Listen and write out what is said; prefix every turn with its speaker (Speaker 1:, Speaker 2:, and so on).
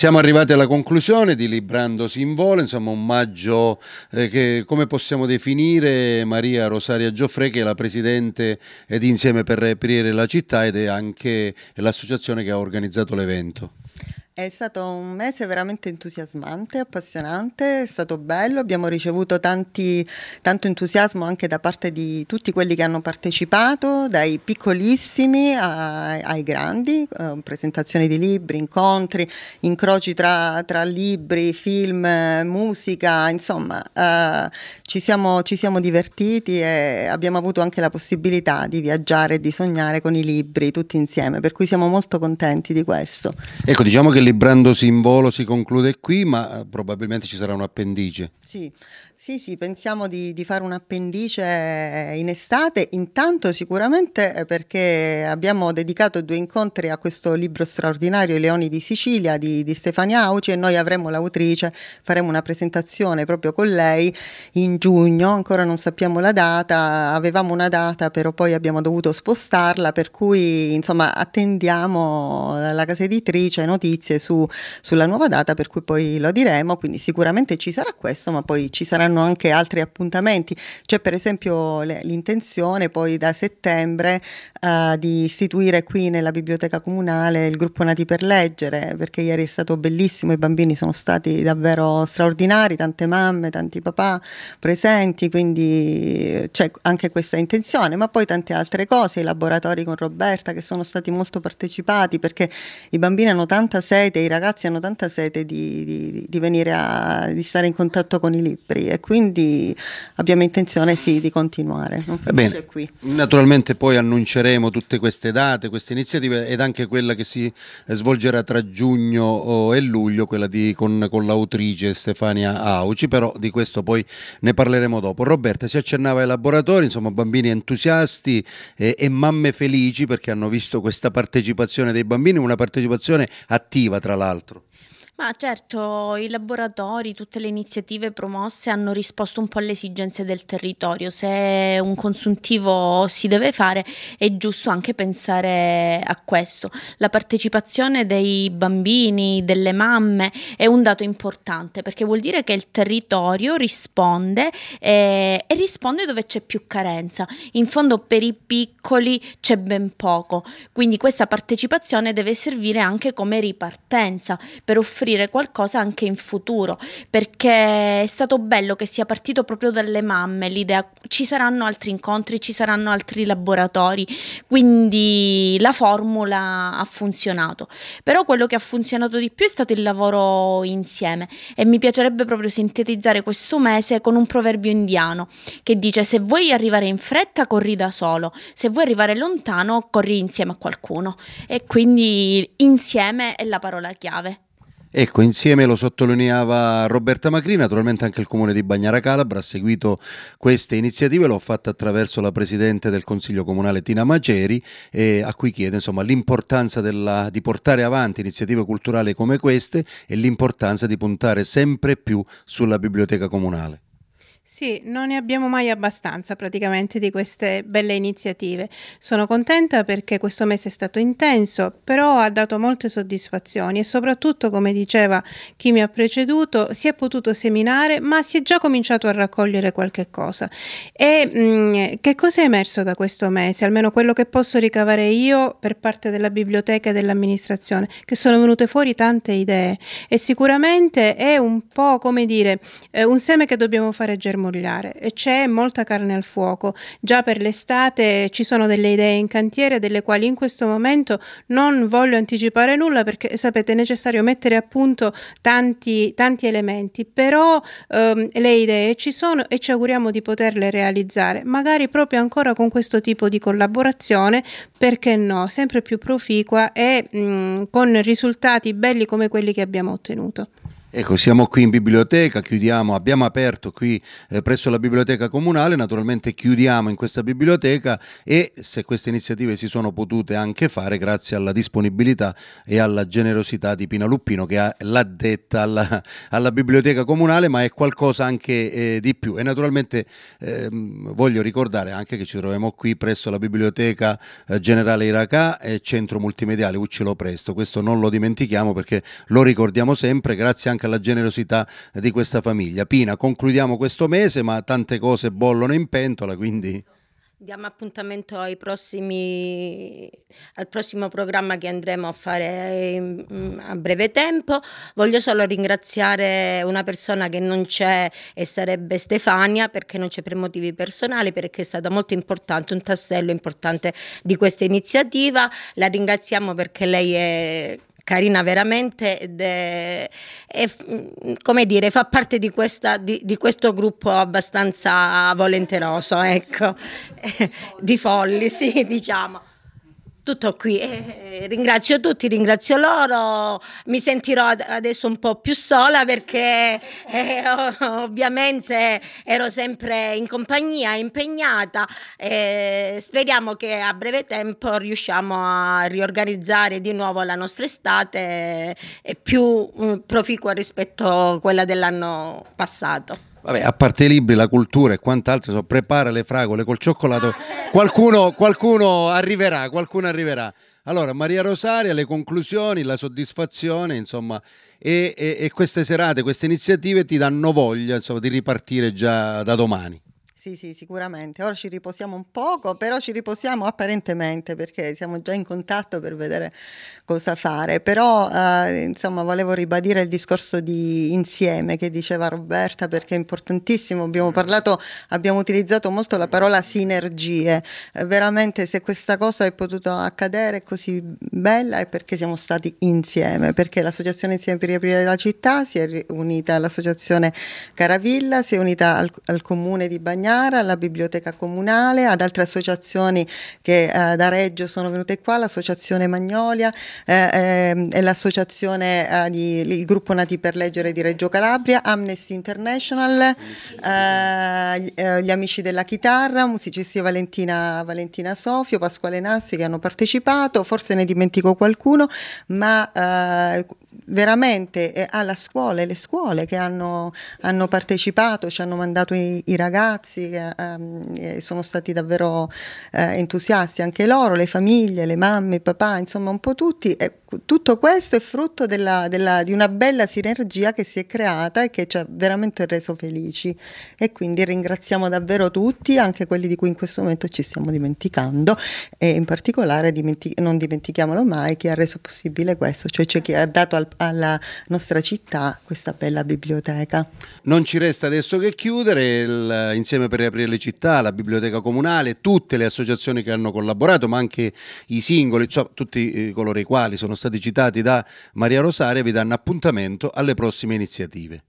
Speaker 1: Siamo arrivati alla conclusione di Librandosi in volo, insomma un maggio eh, che come possiamo definire Maria Rosaria Gioffre che è la presidente ed Insieme per riaprire la città ed è anche l'associazione che ha organizzato l'evento.
Speaker 2: È stato un mese veramente entusiasmante, appassionante, è stato bello, abbiamo ricevuto tanti, tanto entusiasmo anche da parte di tutti quelli che hanno partecipato, dai piccolissimi a, ai grandi, eh, presentazioni di libri, incontri, incroci tra, tra libri, film, musica, insomma eh, ci, siamo, ci siamo divertiti e abbiamo avuto anche la possibilità di viaggiare e di sognare con i libri tutti insieme, per cui siamo molto contenti di questo.
Speaker 1: Ecco, diciamo che riequilibrandosi in volo si conclude qui, ma eh, probabilmente ci sarà un appendice.
Speaker 2: Sì, sì, sì pensiamo di, di, fare un appendice eh, in estate, intanto sicuramente eh, perché abbiamo dedicato due incontri a questo libro straordinario, I Leoni di Sicilia, di, di Stefania Auci e noi avremo l'autrice, faremo una presentazione proprio con lei in giugno, ancora non sappiamo la data, avevamo una data però poi abbiamo dovuto spostarla, per cui insomma attendiamo la casa editrice notizie su, sulla nuova data per cui poi lo diremo, quindi sicuramente ci sarà questo, ma poi ci saranno anche altri appuntamenti. C'è per esempio le, l'intenzione poi da settembre uh, di istituire qui nella biblioteca comunale il gruppo Nati per leggere, perché ieri è stato bellissimo, i bambini sono stati davvero straordinari, tante mamme, tanti papà presenti, quindi c'è anche questa intenzione, ma poi tante altre cose, i laboratori con Roberta che sono stati molto partecipati perché i bambini hanno tanta sede sete, i ragazzi hanno tanta sete di, di, di venire a di stare in contatto con i libri e quindi abbiamo intenzione sì di continuare. Bene. Qui.
Speaker 1: Naturalmente poi annunceremo tutte queste date, queste iniziative ed anche quella che si svolgerà tra giugno oh, e luglio, quella di, con, con l'autrice Stefania Auci, però di questo poi ne parleremo dopo. Roberta si accennava ai laboratori, insomma bambini entusiasti e, e mamme felici perché hanno visto questa partecipazione dei bambini, una partecipazione attiva tra l'altro.
Speaker 3: Ma certo, i laboratori, tutte le iniziative promosse hanno risposto un po' alle esigenze del territorio. Se un consuntivo si deve fare, è giusto anche pensare a questo. La partecipazione dei bambini, delle mamme è un dato importante perché vuol dire che il territorio risponde e, eh, e risponde dove c'è più carenza. In fondo per i piccoli c'è ben poco, quindi questa partecipazione deve servire anche come ripartenza per offrire offrire qualcosa anche in futuro, perché è stato bello che sia partito proprio dalle mamme l'idea, ci saranno altri incontri, ci saranno altri laboratori, quindi la formula ha funzionato. Però quello che ha funzionato di più è stato il lavoro insieme e mi piacerebbe proprio sintetizzare questo mese con un proverbio indiano che dice se vuoi arrivare in fretta corri da solo, se vuoi arrivare lontano corri insieme a qualcuno e quindi insieme è la parola chiave.
Speaker 1: Ecco, insieme lo sottolineava Roberta Macri, naturalmente anche il comune di Bagnara Calabra ha seguito queste iniziative, l'ho fatta attraverso la presidente del Consiglio Comunale Tina Maceri, eh, a cui chiede l'importanza di portare avanti iniziative culturali come queste e l'importanza di puntare sempre più sulla biblioteca comunale.
Speaker 4: Sì, non ne abbiamo mai abbastanza praticamente di queste belle iniziative. Sono contenta perché questo mese è stato intenso, però ha dato molte soddisfazioni e soprattutto, come diceva chi mi ha preceduto, si è potuto seminare, ma si è già cominciato a raccogliere qualche cosa. E mh, mm, che cosa è emerso da questo mese? Almeno quello che posso ricavare io per parte della biblioteca e dell'amministrazione, che sono venute fuori tante idee e sicuramente è un po' come dire eh, un seme che dobbiamo fare germogliare marmoriare e c'è molta carne al fuoco. Già per l'estate ci sono delle idee in cantiere delle quali in questo momento non voglio anticipare nulla perché sapete è necessario mettere a punto tanti, tanti elementi, però ehm, le idee ci sono e ci auguriamo di poterle realizzare, magari proprio ancora con questo tipo di collaborazione, perché no, sempre più proficua e mh, con risultati belli come quelli che abbiamo ottenuto.
Speaker 1: Ecco, siamo qui in biblioteca, chiudiamo, abbiamo aperto qui eh, presso la biblioteca comunale, naturalmente chiudiamo in questa biblioteca e se queste iniziative si sono potute anche fare grazie alla disponibilità e alla generosità di Pina Luppino che ha l'addetta alla, alla biblioteca comunale, ma è qualcosa anche eh, di più. E naturalmente eh, voglio ricordare anche che ci troviamo qui presso la biblioteca eh, generale Iraca e centro multimediale Uccelo Presto, questo non lo dimentichiamo perché lo ricordiamo sempre, grazie anche anche alla generosità di questa famiglia. Pina, concludiamo questo mese, ma tante cose bollono in pentola, quindi...
Speaker 5: Diamo appuntamento prossimi, al prossimo programma che andremo a fare ehm, a breve tempo. Voglio solo ringraziare una persona che non c'è e sarebbe Stefania perché non c'è per motivi personali, perché è stata molto importante, un tassello importante di questa iniziativa. La ringraziamo perché lei è carina veramente ed è, è come dire, fa parte di, questa, di, di questo gruppo abbastanza volenteroso, ecco, di folli, sì, diciamo tutto qui. Eh, eh, ringrazio tutti, ringrazio loro. Mi sentirò adesso un po' più sola perché eh, ovviamente ero sempre in compagnia, impegnata. Eh, speriamo che a breve tempo riusciamo a riorganizzare di nuovo la nostra estate eh, più mm, proficua rispetto a quella dell'anno passato.
Speaker 1: Vabbè, a parte i libri, la cultura e quant'altro, so, prepara le fragole col cioccolato. Qualcuno, qualcuno arriverà, qualcuno arriverà. Allora, Maria Rosaria, le conclusioni, la soddisfazione, insomma, e, e, e queste serate, queste iniziative ti danno voglia, insomma, di ripartire già da domani.
Speaker 2: Sì, sì, sicuramente. Ora ci riposiamo un poco, però ci riposiamo apparentemente perché siamo già in contatto per vedere cosa fare. Però, eh, insomma, volevo ribadire il discorso di insieme che diceva Roberta perché è importantissimo. Abbiamo parlato, abbiamo utilizzato molto la parola sinergie. Eh, veramente, se questa cosa è potuta accadere così bella è perché siamo stati insieme, perché l'associazione Insieme per riaprire la città si è unita all'associazione Caravilla, si è unita al, al comune di Bagnano Seminara, alla Biblioteca Comunale, ad altre associazioni che eh, da Reggio sono venute qua, l'Associazione Magnolia eh, ehm, e l'Associazione eh, di, il Gruppo Nati per Leggere di Reggio Calabria, Amnesty International, eh, eh, gli Amici della Chitarra, musicisti Valentina, Valentina Sofio, Pasquale Nassi che hanno partecipato, forse ne dimentico qualcuno, ma veramente eh, alla scuola e le scuole che hanno, hanno partecipato, ci hanno mandato i, i ragazzi, ragazzi che eh, ehm, sono stati davvero eh, entusiasti, anche loro, le famiglie, le mamme, i papà, insomma un po' tutti. E tutto questo è frutto della, della, di una bella sinergia che si è creata e che ci ha veramente reso felici. E quindi ringraziamo davvero tutti, anche quelli di cui in questo momento ci stiamo dimenticando e in particolare dimenti- non dimentichiamolo mai chi ha reso possibile questo, cioè, cioè chi ha dato al- alla nostra città questa bella biblioteca.
Speaker 1: Non ci resta adesso che chiudere, il, insieme per riaprire le città, la biblioteca comunale, tutte le associazioni che hanno collaborato, ma anche i singoli, cioè, tutti eh, coloro i quali sono stati citati da Maria Rosaria, vi danno appuntamento alle prossime iniziative.